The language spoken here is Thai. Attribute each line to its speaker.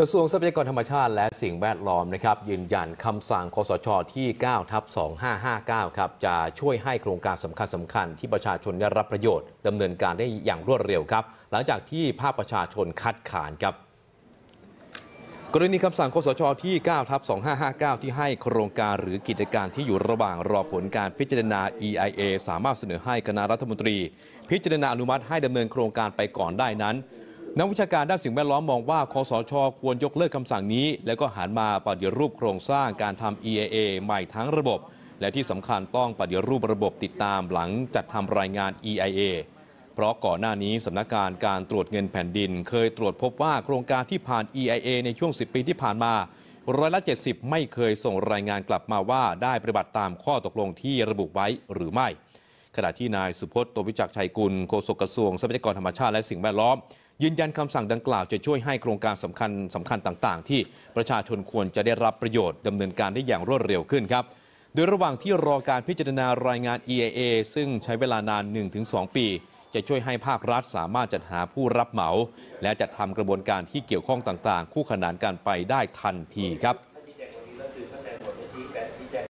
Speaker 1: กระทรวงทรัพยากรธรรมชาติและสิ่งแวดล้อมนะครับยืนยันคำสั่งคสชที่9ทับ2559ครับจะช่วยให้โครงการสำคัญสำคัญที่ประชาชนได้รับประโยชน์ดำเนินการได้อย่างรวดเร็วครับหลังจากที่ภาคประชาชนคัดขานครับ กรณีคำสั่งคสชที่9ทับ2559 ที่ให้โครงการหรือกิจการที่อยู่ระหว่างรอผลการพิจารณา EIA สามารถเสนอให้คณะรัฐมนตรี พิจารณาอนุมัติให้ดำเนินโครงการไปก่อนได้นั้นนักวิชาการด้านสิ่งแวดล้อมมองว่าคอสช ควรยกเลิกคำสั่งนี้ แล้วก็หันมาปฏิรูปโครงสร้างการทำ EAA ใหม่ทั้งระบบ และที่สำคัญต้องปฏิรูประบบติดตามหลังจัดทำรายงาน EIA เพราะก่อนหน้านี้ สำนักงานการตรวจเงินแผ่นดิน เคยตรวจพบว่าโครงการที่ผ่าน EIA ในช่วง 10 ปีที่ผ่านมาร้อยละ 70 ไม่เคยส่งรายงานกลับมาว่าได้ปฏิบัติตามข้อตกลงที่ระบุไว้หรือไม่ ขณะที่นายสุพจน์ตัววิจักชัยกุลโฆษกกระทรวงทรัพยากรธรรมชาติและสิ่งแวดล้อมยืนยันคำสั่งดังกล่าวจะช่วยให้โครงการสำคัญสำคัญต่างๆ ที่ประชาชนควรจะได้รับประโยชน์ดำเนินการได้อย่างรวดเร็วขึ้นครับ โดยระหว่างที่รอการพิจารณารายงาน EIA ซึ่งใช้เวลานาน 1-2 ปี จะช่วยให้ภาครัฐสามารถจัดหาผู้รับเหมา และจัดทำกระบวนการที่เกี่ยวข้องต่าง ๆ คู่ขนานกันไปได้ทันทีครับ